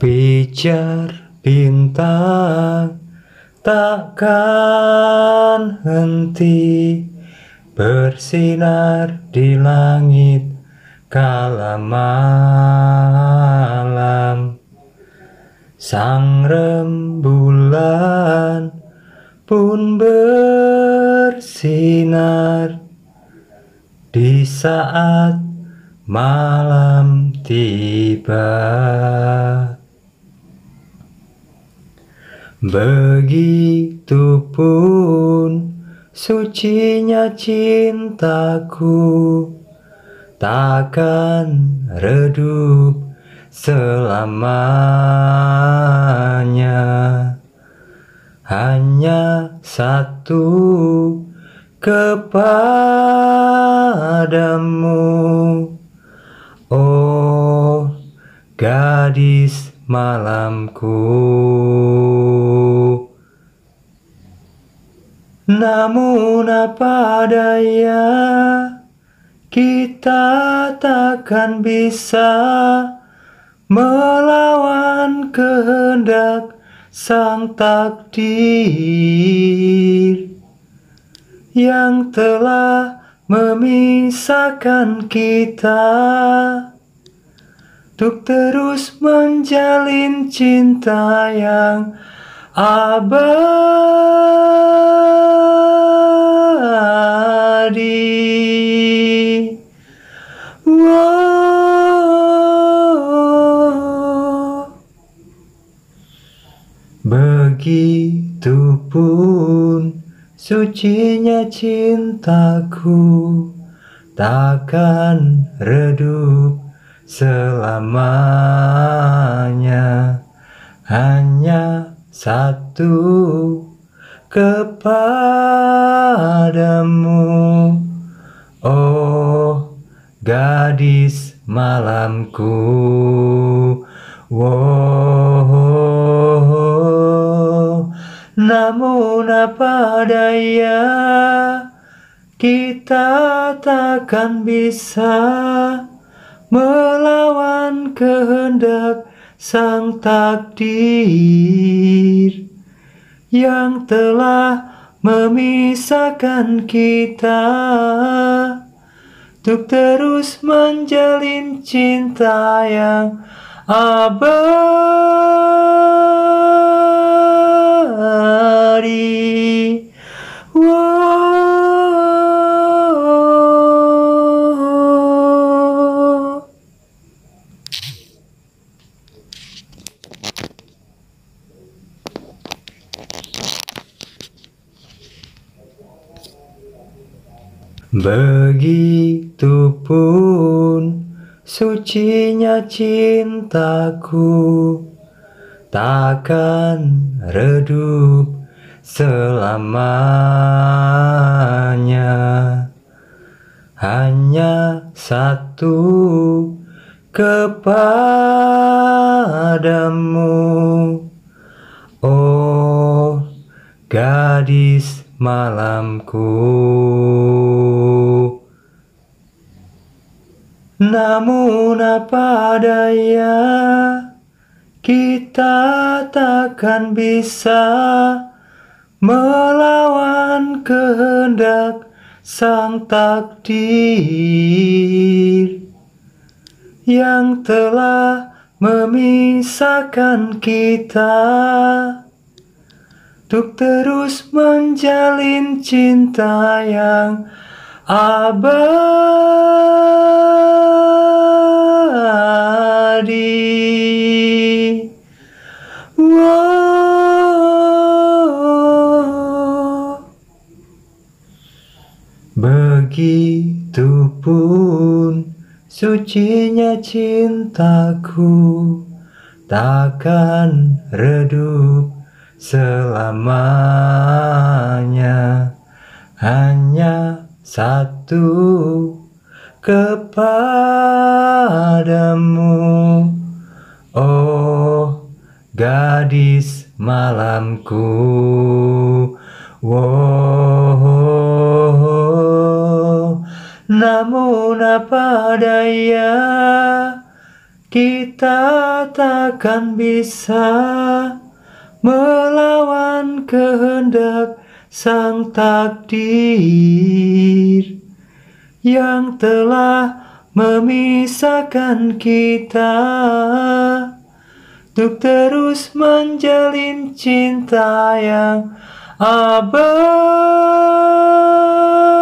Pijar bintang takkan henti bersinar di langit kala malam sang rembulan pun bersinar di saat malam tiba. Begitupun sucinya cintaku takkan redup selamanya hanya satu kepadamu Oh gadis malamku Namun apa daya Kita takkan bisa Melawan kehendak sang takdir Yang telah memisahkan kita Untuk terus menjalin cinta yang abadi Begitupun sucinya cintaku takkan redup selamanya hanya satu kepadamu Oh gadis malamku Wow Namun apa daya Kita takkan bisa Melawan kehendak sang takdir Yang telah memisahkan kita Untuk terus menjalin cinta yang abadi glory. Whoa. Begitupun sucinya cintaku takkan redup selamanya hanya satu kepadamu Oh gadis malamku Namun apa daya kita takkan bisa melawan kehendak sang takdir yang telah memisahkan kita untuk terus menjalin cinta yang abadi. Itu pun sucinya cintaku takkan redup selamanya hanya satu kepadamu oh gadis malamku wow namun apa daya kita takkan bisa melawan kehendak sang takdir yang telah memisahkan kita untuk terus menjalin cinta yang abadi.